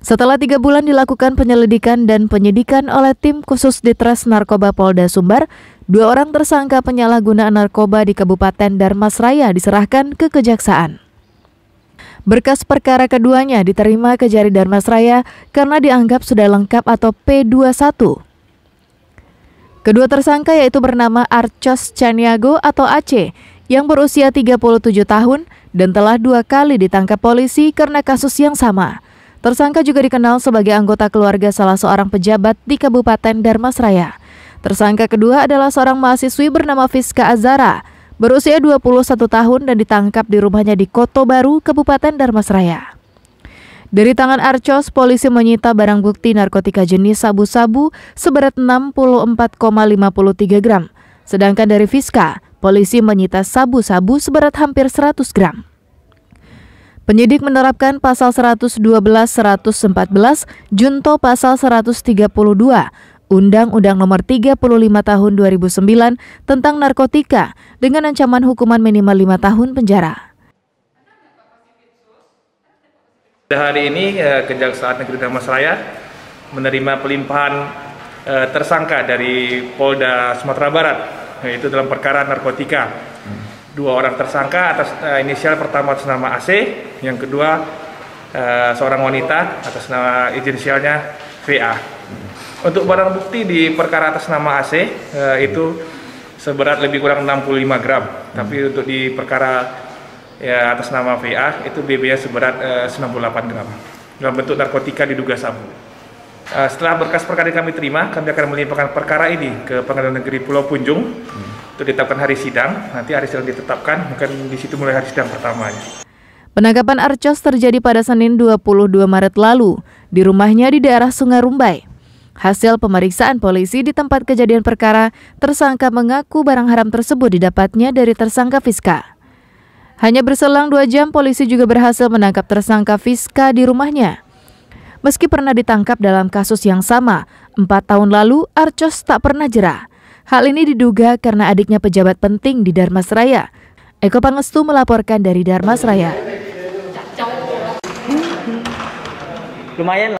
Setelah tiga bulan dilakukan penyelidikan dan penyidikan oleh tim khusus Ditres Narkoba Polda Sumbar, dua orang tersangka penyalahgunaan narkoba di Kabupaten Darmasraya diserahkan ke kejaksaan. Berkas perkara keduanya diterima ke Kejari Darmasraya karena dianggap sudah lengkap atau P21. Kedua tersangka yaitu bernama Arcos Chaniago atau Aceh yang berusia 37 tahun dan telah dua kali ditangkap polisi karena kasus yang sama. Tersangka juga dikenal sebagai anggota keluarga salah seorang pejabat di Kabupaten Darmasraya. Tersangka kedua adalah seorang mahasiswi bernama Fiska Azara, berusia 21 tahun dan ditangkap di rumahnya di Koto Baru, Kabupaten Darmasraya. Dari tangan Arcos, polisi menyita barang bukti narkotika jenis sabu-sabu seberat 64,53 gram. Sedangkan dari Fiska, polisi menyita sabu-sabu seberat hampir 100 gram. Penyidik menerapkan pasal 112, 114, junto pasal 132, Undang-Undang Nomor 35 Tahun 2009 tentang narkotika dengan ancaman hukuman minimal 5 tahun penjara. Pada hari ini eh, Kejaksaan Negeri Raya menerima pelimpahan eh, tersangka dari Polda Sumatera Barat yaitu dalam perkara narkotika dua orang tersangka atas uh, inisial pertama atas nama AC, yang kedua uh, seorang wanita atas nama inisialnya VA. Untuk barang bukti di perkara atas nama AC uh, eh, itu seberat lebih kurang 65 gram, tapi hmm. untuk di perkara ya atas nama VA itu BB-nya seberat uh, 98 gram dalam bentuk narkotika diduga sabu. setelah berkas perkara kami terima, kami akan melimpahkan perkara ini ke Pengadilan Negeri Pulau Punjung. Hmm untuk ditetapkan hari sidang, nanti hari sidang ditetapkan, mungkin di situ mulai hari sidang pertama. Penangkapan Arcos terjadi pada Senin 22 Maret lalu, di rumahnya di daerah Sungai Rumbai. Hasil pemeriksaan polisi di tempat kejadian perkara, tersangka mengaku barang haram tersebut didapatnya dari tersangka Fiska. Hanya berselang dua jam, polisi juga berhasil menangkap tersangka Fiska di rumahnya. Meski pernah ditangkap dalam kasus yang sama, empat tahun lalu Arcos tak pernah jerah. Hal ini diduga karena adiknya pejabat penting di Darmasraya. Eko Pangestu melaporkan dari Darmasraya. Lumayan